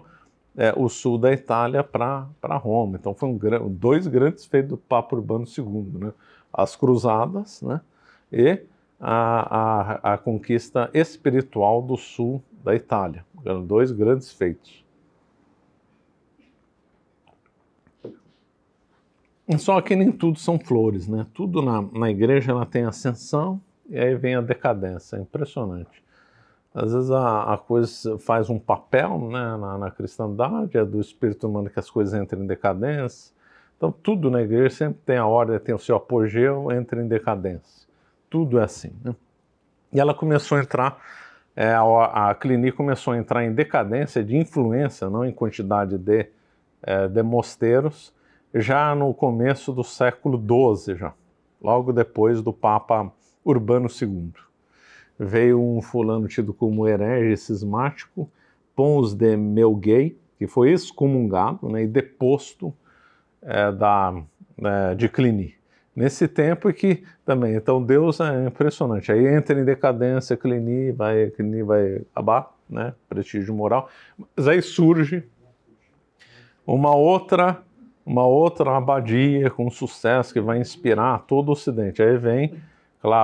é, o sul da Itália para Roma. Então foram um, dois grandes feitos do Papa Urbano II, né? as cruzadas né? e a, a, a conquista espiritual do sul da Itália. Eram dois grandes feitos. Só que nem tudo são flores, né? Tudo na, na igreja ela tem ascensão e aí vem a decadência. É impressionante. Às vezes a, a coisa faz um papel né, na, na cristandade, é do espírito humano que as coisas entram em decadência. Então tudo na igreja sempre tem a ordem, tem o seu apogeu, entra em decadência. Tudo é assim. Né? E ela começou a entrar, é, a, a clínica começou a entrar em decadência de influência, não em quantidade de, é, de mosteiros, já no começo do século XII, já, logo depois do Papa Urbano II. Veio um fulano tido como herege cismático, Pons de Melguei, que foi excomungado né, e deposto é, da, é, de Cluny. Nesse tempo e que também, então Deus é impressionante. Aí entra em decadência, Cluny vai, Cluny vai acabar, né, prestígio moral. Mas aí surge uma outra uma outra abadia com sucesso que vai inspirar todo o Ocidente. Aí vem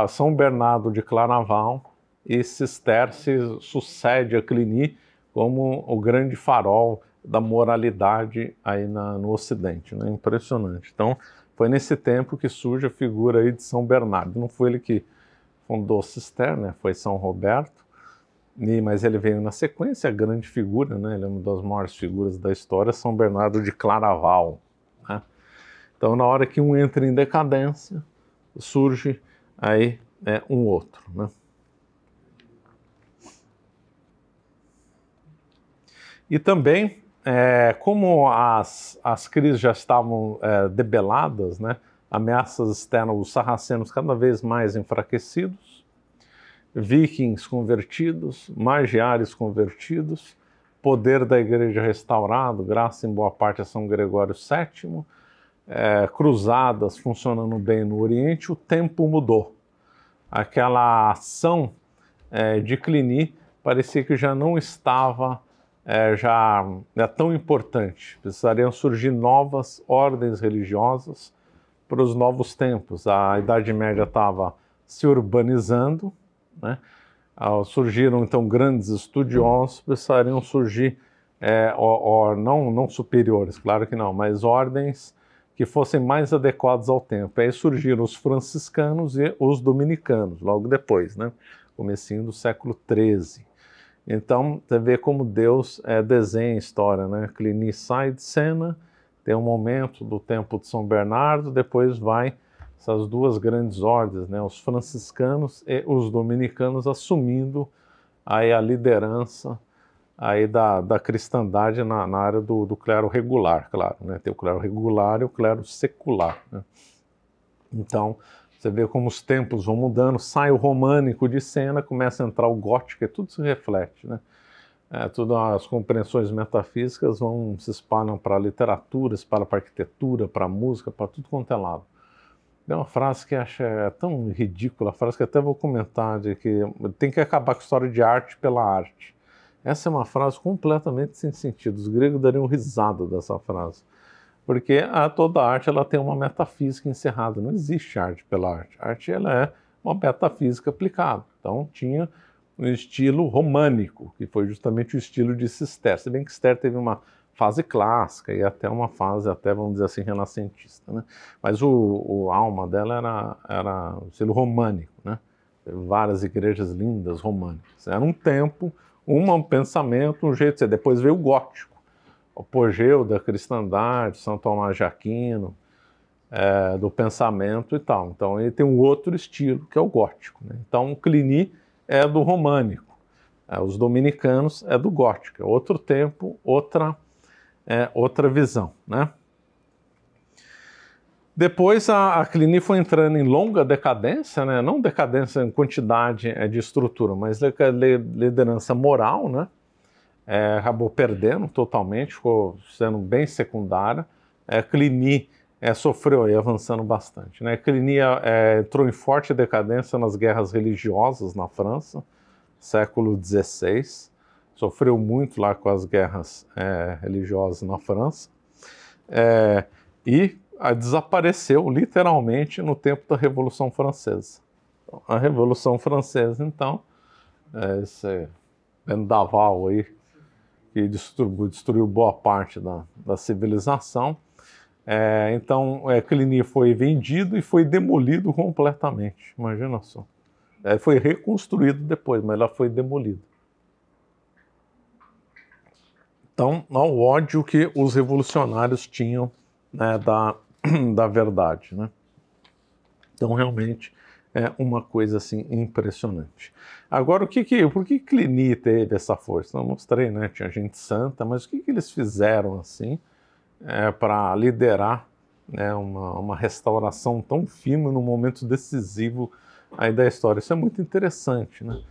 São Bernardo de Claraval e Cisterce sucede a Cluny como o grande farol da moralidade aí na, no Ocidente, né? Impressionante. Então, foi nesse tempo que surge a figura aí de São Bernardo. Não foi ele que fundou Cister, né? Foi São Roberto. E, mas ele veio na sequência, a grande figura, né? Ele é uma das maiores figuras da história, São Bernardo de Claraval. Né? Então, na hora que um entra em decadência, surge aí né, um outro. Né? E também, é, como as, as crises já estavam é, debeladas, né, ameaças externas, os sarracenos cada vez mais enfraquecidos, vikings convertidos, magiares convertidos, poder da igreja restaurado, graças em boa parte a São Gregório VII, é, cruzadas funcionando bem no Oriente, o tempo mudou. Aquela ação é, de Cluny parecia que já não estava é, já é tão importante. Precisariam surgir novas ordens religiosas para os novos tempos. A Idade Média estava se urbanizando, né? Ao surgiram então grandes estudiosos, precisariam surgir é, or, or, não, não superiores, claro que não, mas ordens que fossem mais adequadas ao tempo. Aí surgiram os franciscanos e os dominicanos, logo depois, né? comecinho do século XIII. Então, você vê como Deus é, desenha a história. Né? Clini sai de cena, tem um momento do tempo de São Bernardo, depois vai essas duas grandes ordens, né, os franciscanos e os dominicanos assumindo aí a liderança aí da, da cristandade na, na área do, do clero regular, claro, né, tem o clero regular e o clero secular. Né. Então, você vê como os tempos vão mudando, sai o românico de cena, começa a entrar o gótico, e é tudo se reflete, né. É, todas as compreensões metafísicas vão se espalham para a literatura, para a arquitetura, para a música, para tudo quanto é lado. É uma frase que acha é tão ridícula, frase que até vou comentar, de que tem que acabar com a história de arte pela arte. Essa é uma frase completamente sem sentido. Os gregos dariam risada dessa frase. Porque a toda arte ela tem uma metafísica encerrada. Não existe arte pela arte. A arte ela é uma metafísica aplicada. Então tinha um estilo românico, que foi justamente o estilo de Cister. Se bem que Cister teve uma fase clássica e até uma fase, até vamos dizer assim, renascentista. Né? Mas o, o alma dela era, era o estilo românico, né? várias igrejas lindas românicas. Era um tempo, um pensamento, um jeito de ser. Depois veio o gótico, o apogeu da cristandade, São Tomás de Aquino, é, do pensamento e tal. Então ele tem um outro estilo, que é o gótico. Né? Então o Clini é do românico, é, os dominicanos é do gótico. É outro tempo, outra é outra visão, né? Depois a, a Clini foi entrando em longa decadência, né? não decadência em quantidade é, de estrutura, mas liderança moral, né? É, acabou perdendo totalmente, ficou sendo bem secundária. É, Clini é, sofreu e avançando bastante. Né? Clini é, é, entrou em forte decadência nas guerras religiosas na França, século XVI sofreu muito lá com as guerras é, religiosas na França, é, e desapareceu literalmente no tempo da Revolução Francesa. Então, a Revolução Francesa, então, é esse vendaval aí que destruiu, destruiu boa parte da, da civilização. É, então, é, Cluny foi vendido e foi demolido completamente. Imagina só. É, foi reconstruído depois, mas ela foi demolida. Então, ao ódio que os revolucionários tinham né, da, [CLEARS THROAT] da verdade. Né? Então, realmente, é uma coisa assim impressionante. Agora, o que que, por que Clini teve essa força? Não mostrei, né? Tinha gente santa, mas o que, que eles fizeram assim é, para liderar né, uma, uma restauração tão firme num momento decisivo aí da história? Isso é muito interessante, né?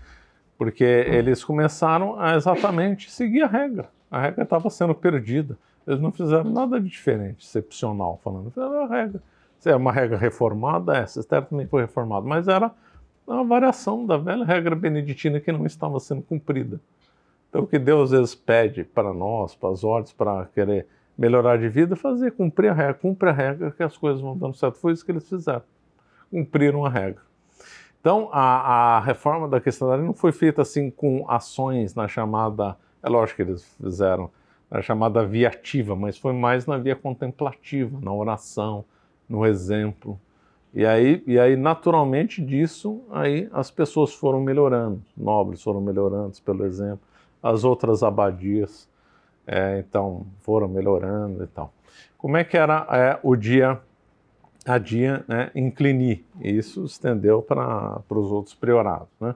Porque eles começaram a exatamente seguir a regra. A regra estava sendo perdida. Eles não fizeram nada de diferente, excepcional, falando. Era a regra. Se é uma regra reformada, é, essa Esther também foi reformada, mas era uma variação da velha regra beneditina que não estava sendo cumprida. Então, o que Deus às vezes pede para nós, para as ordens, para querer melhorar de vida, é fazer cumprir a regra, cumpre a regra que as coisas vão dando certo. Foi isso que eles fizeram, cumpriram a regra. Então, a, a reforma da lei não foi feita assim com ações na chamada é lógico que eles fizeram a chamada via ativa, mas foi mais na via contemplativa, na oração, no exemplo. E aí, e aí naturalmente disso, aí as pessoas foram melhorando, nobres foram melhorando pelo exemplo, as outras abadias é, então foram melhorando e tal. Como é que era é, o dia a dia né, em Isso estendeu para os outros priorados. Né?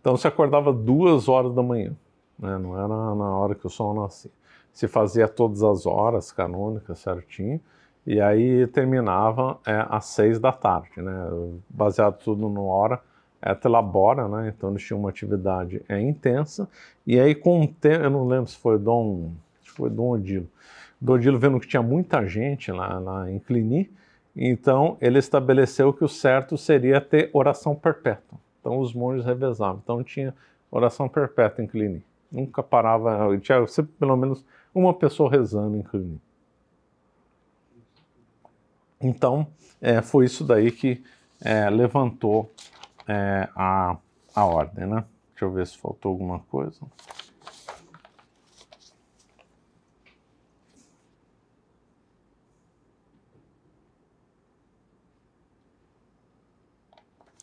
Então se acordava duas horas da manhã, né? não era na hora que o sol nascia. Se fazia todas as horas canônicas certinho, e aí terminava é, às seis da tarde, né? baseado tudo no hora, é, até labora, né? então eles tinham uma atividade é, intensa, e aí com o tempo, eu não lembro se foi Dom, se foi Dom Odilo, Odilo vendo que tinha muita gente lá, lá em Clini, então ele estabeleceu que o certo seria ter oração perpétua. Então os monges revezavam. Então tinha oração perpétua em Clini. Nunca parava, tinha sempre pelo menos uma pessoa rezando em Cluny. Então, é, foi isso daí que é, levantou é, a, a ordem, né? Deixa eu ver se faltou alguma coisa.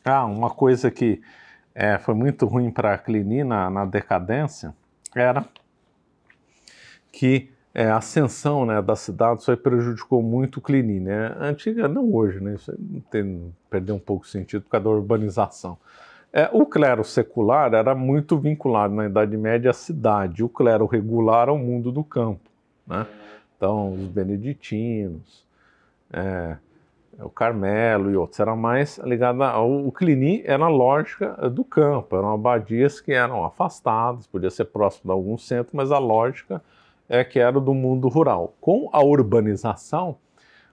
Ah, uma coisa que é, foi muito ruim para a Clini na, na, decadência era que é, a ascensão né, cidade só prejudicou muito o Clini. Né? Antiga, não hoje, né? isso tem, perdeu um pouco o sentido por causa da urbanização. É, o clero secular era muito vinculado na Idade Média à cidade, o clero regular ao mundo do campo. Né? Então, os beneditinos, é, é o Carmelo e outros, era mais ligada ao o Clini, era a lógica eh, do campo, eram abadias que eram afastadas, podia ser próximo de algum centro, mas a lógica é que era do mundo rural. Com a urbanização,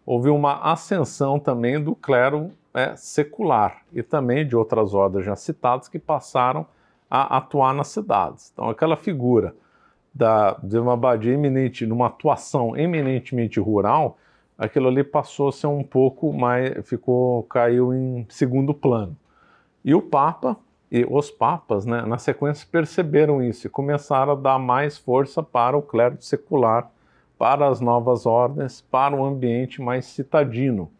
houve uma ascensão também do clero é, secular e também de outras ordens já citadas que passaram a atuar nas cidades. Então, aquela figura da, de uma abadia eminente, numa atuação eminentemente rural, aquilo ali passou a ser um pouco mais, ficou, caiu em segundo plano. E o Papa e os papas, né, na sequência perceberam isso e começaram a dar mais força para o clero secular, para as novas ordens, para um ambiente mais citadino.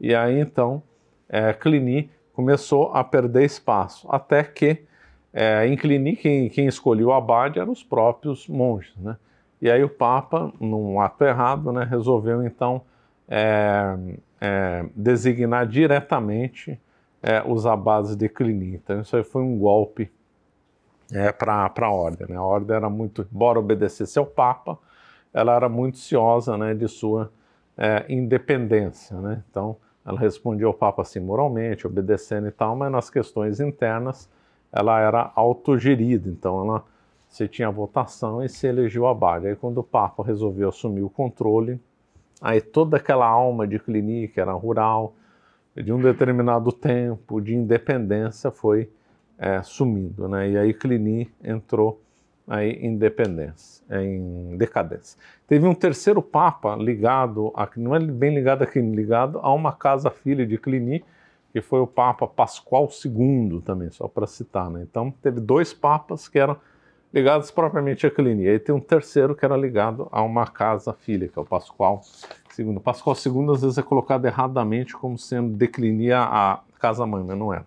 E aí então é, Clini começou a perder espaço, até que é, em Clini quem, quem escolheu o abade eram os próprios monges, né? E aí o Papa, num ato errado, né, resolveu então é, é, designar diretamente é, os abades de Cluny. Então isso aí foi um golpe é, para a ordem. Né? A ordem era muito, embora obedecesse ao Papa, ela era muito ciosa né, de sua é, independência. Né? Então ela respondia ao Papa assim moralmente, obedecendo e tal, mas nas questões internas ela era autogerida. Então ela se tinha votação e se elegeu abade. Aí quando o Papa resolveu assumir o controle Aí toda aquela alma de que era rural, de um determinado tempo, de independência, foi é, sumindo. Né? E aí Clini entrou aí independência é, em decadência. Teve um terceiro papa ligado, a, não é bem ligado aqui, ligado a uma casa filha de Clini, que foi o Papa Pascoal II também, só para citar. Né? Então teve dois papas que eram ligados propriamente à clínica. E tem um terceiro que era ligado a uma casa filha, que é o Pascoal II. Pascoal II às vezes é colocado erradamente como sendo declinia a casa-mãe, mas não é.